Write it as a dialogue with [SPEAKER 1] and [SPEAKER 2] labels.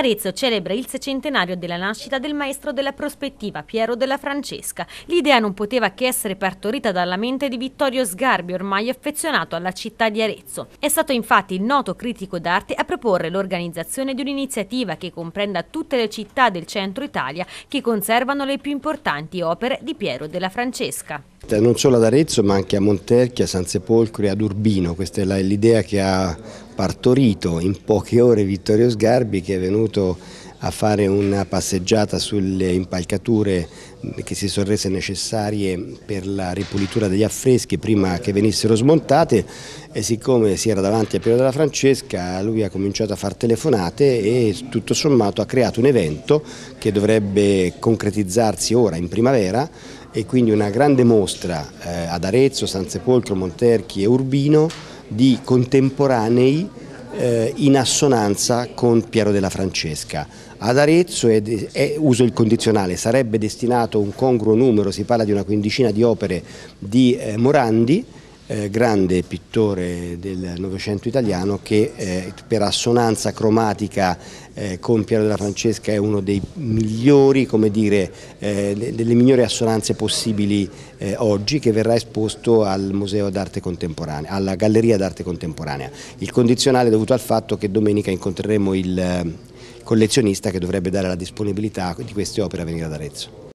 [SPEAKER 1] Arezzo celebra il secentenario della nascita del maestro della prospettiva Piero della Francesca. L'idea non poteva che essere partorita dalla mente di Vittorio Sgarbi, ormai affezionato alla città di Arezzo. È stato infatti il noto critico d'arte a proporre l'organizzazione di un'iniziativa che comprenda tutte le città del centro Italia che conservano le più importanti opere di Piero della Francesca
[SPEAKER 2] diretta non solo ad Arezzo ma anche a Monterchia, a San Sepolcro e ad Urbino. Questa è l'idea che ha partorito in poche ore Vittorio Sgarbi che è venuto a fare una passeggiata sulle impalcature che si sono rese necessarie per la ripulitura degli affreschi prima che venissero smontate e siccome si era davanti a Piero della Francesca lui ha cominciato a fare telefonate e tutto sommato ha creato un evento che dovrebbe concretizzarsi ora in primavera e quindi una grande mostra eh, ad Arezzo, San Sepolcro, Monterchi e Urbino di contemporanei eh, in assonanza con Piero della Francesca. Ad Arezzo è, è, uso il condizionale, sarebbe destinato un congruo numero, si parla di una quindicina di opere di eh, Morandi, eh, grande pittore del Novecento italiano che eh, per assonanza cromatica eh, con Piero della Francesca è uno dei migliori, come dire, eh, delle migliori assonanze possibili eh, oggi che verrà esposto al Museo d'Arte Contemporanea, alla Galleria d'Arte Contemporanea. Il condizionale è dovuto al fatto che domenica incontreremo il collezionista che dovrebbe dare la disponibilità di queste opere a venire ad Arezzo.